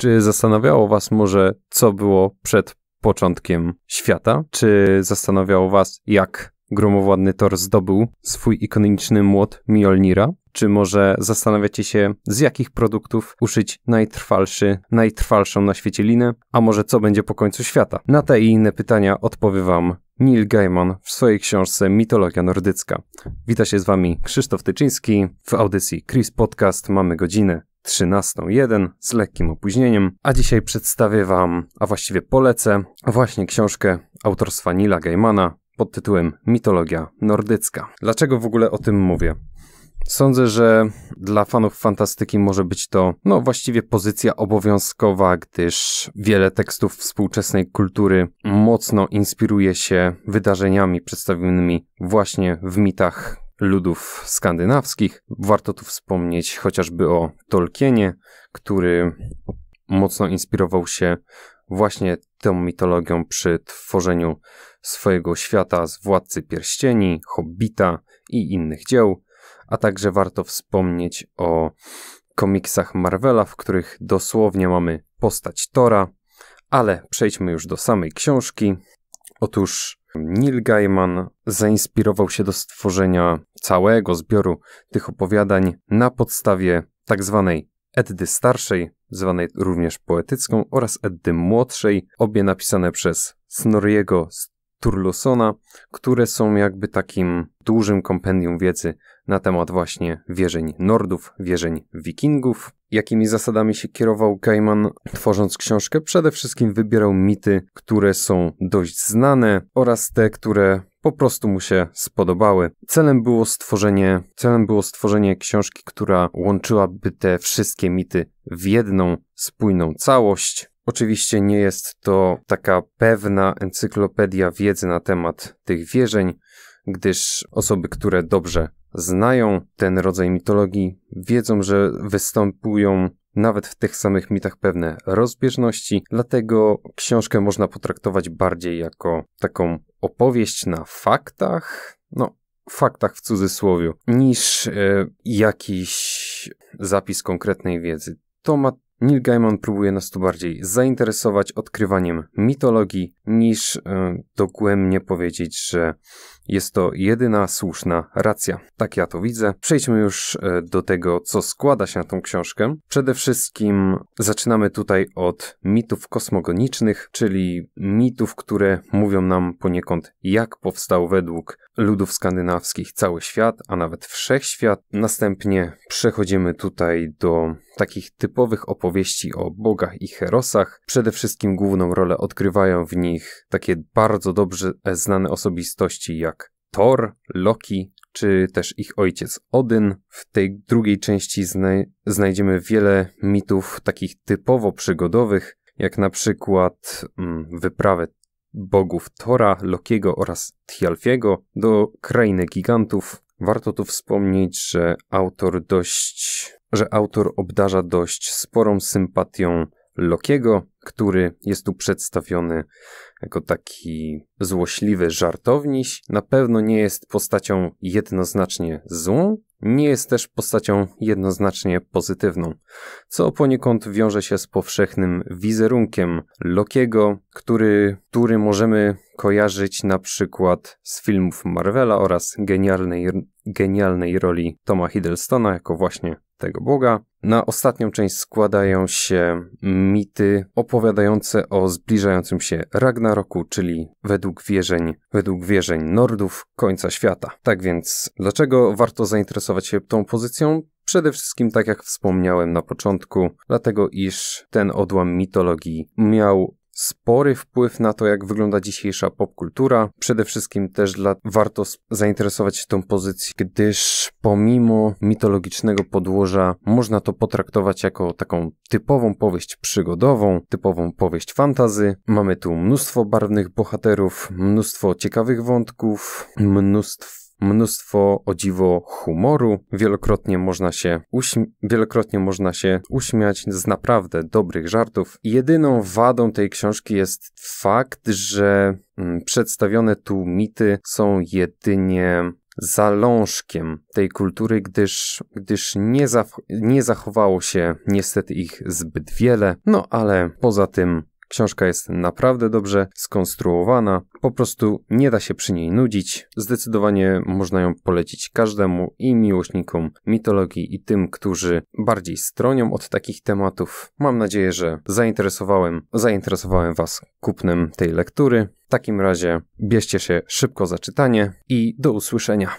Czy zastanawiało Was może, co było przed początkiem świata? Czy zastanawiało Was, jak gromowładny Thor zdobył swój ikoniczny młot Mjolnira? Czy może zastanawiacie się, z jakich produktów uszyć najtrwalszy, najtrwalszą na świecie linę? A może co będzie po końcu świata? Na te i inne pytania odpowie Wam Neil Gaiman w swojej książce Mitologia Nordycka. Wita się z Wami Krzysztof Tyczyński. W audycji Chris Podcast mamy godzinę. 13.01 z lekkim opóźnieniem, a dzisiaj przedstawię Wam, a właściwie polecę, właśnie książkę autorstwa Nila Gaimana pod tytułem Mitologia nordycka. Dlaczego w ogóle o tym mówię? Sądzę, że dla fanów fantastyki może być to, no właściwie pozycja obowiązkowa, gdyż wiele tekstów współczesnej kultury mocno inspiruje się wydarzeniami przedstawionymi właśnie w mitach ludów skandynawskich. Warto tu wspomnieć chociażby o Tolkienie, który mocno inspirował się właśnie tą mitologią przy tworzeniu swojego świata z Władcy Pierścieni, Hobbita i innych dzieł, a także warto wspomnieć o komiksach Marvela, w których dosłownie mamy postać Tora, ale przejdźmy już do samej książki. Otóż Neil Gaiman zainspirował się do stworzenia całego zbioru tych opowiadań na podstawie tak zwanej Eddy starszej, zwanej również poetycką, oraz Eddy młodszej, obie napisane przez Snorriego Turlusona, które są jakby takim dużym kompendium wiedzy na temat właśnie wierzeń Nordów, wierzeń Wikingów. Jakimi zasadami się kierował Cayman tworząc książkę? Przede wszystkim wybierał mity, które są dość znane oraz te, które po prostu mu się spodobały. Celem było stworzenie, celem było stworzenie książki, która łączyłaby te wszystkie mity w jedną spójną całość. Oczywiście nie jest to taka pewna encyklopedia wiedzy na temat tych wierzeń, gdyż osoby, które dobrze znają ten rodzaj mitologii, wiedzą, że występują nawet w tych samych mitach pewne rozbieżności, dlatego książkę można potraktować bardziej jako taką opowieść na faktach, no faktach w cudzysłowie, niż e, jakiś zapis konkretnej wiedzy. To ma Neil Gaiman próbuje nas tu bardziej zainteresować odkrywaniem mitologii, niż y, dogłębnie powiedzieć, że jest to jedyna słuszna racja. Tak ja to widzę. Przejdźmy już y, do tego, co składa się na tą książkę. Przede wszystkim zaczynamy tutaj od mitów kosmogonicznych, czyli mitów, które mówią nam poniekąd, jak powstał według ludów skandynawskich, cały świat, a nawet wszechświat. Następnie przechodzimy tutaj do takich typowych opowieści o bogach i herosach. Przede wszystkim główną rolę odgrywają w nich takie bardzo dobrze znane osobistości jak Thor, Loki, czy też ich ojciec Odyn. W tej drugiej części znajdziemy wiele mitów takich typowo przygodowych, jak na przykład mm, wyprawę bogów Tora, Lokiego oraz Thialfiego do krainy gigantów. Warto tu wspomnieć, że autor dość, że autor obdarza dość sporą sympatią Lokiego, który jest tu przedstawiony jako taki złośliwy żartowniś. Na pewno nie jest postacią jednoznacznie złą, nie jest też postacią jednoznacznie pozytywną, co poniekąd wiąże się z powszechnym wizerunkiem Lokiego, który, który możemy kojarzyć na przykład z filmów Marvela oraz genialnej, genialnej roli Toma Hiddlestona jako właśnie tego Boga. Na ostatnią część składają się mity opowiadające o zbliżającym się Ragnaroku, czyli według wierzeń, według wierzeń Nordów końca świata. Tak więc, dlaczego warto zainteresować interesować się tą pozycją Przede wszystkim, tak jak wspomniałem na początku, dlatego iż ten odłam mitologii miał spory wpływ na to, jak wygląda dzisiejsza popkultura. Przede wszystkim też dla, warto zainteresować się tą pozycją, gdyż pomimo mitologicznego podłoża można to potraktować jako taką typową powieść przygodową, typową powieść fantazy. Mamy tu mnóstwo barwnych bohaterów, mnóstwo ciekawych wątków, mnóstwo mnóstwo o dziwo humoru, wielokrotnie można się wielokrotnie można się uśmiać z naprawdę dobrych żartów. Jedyną wadą tej książki jest fakt, że mm, przedstawione tu mity są jedynie zalążkiem tej kultury, gdyż, gdyż nie, za, nie zachowało się niestety ich zbyt wiele, no ale poza tym Książka jest naprawdę dobrze skonstruowana, po prostu nie da się przy niej nudzić. Zdecydowanie można ją polecić każdemu i miłośnikom mitologii, i tym, którzy bardziej stronią od takich tematów. Mam nadzieję, że zainteresowałem, zainteresowałem Was kupnem tej lektury. W takim razie bierzcie się szybko za czytanie i do usłyszenia.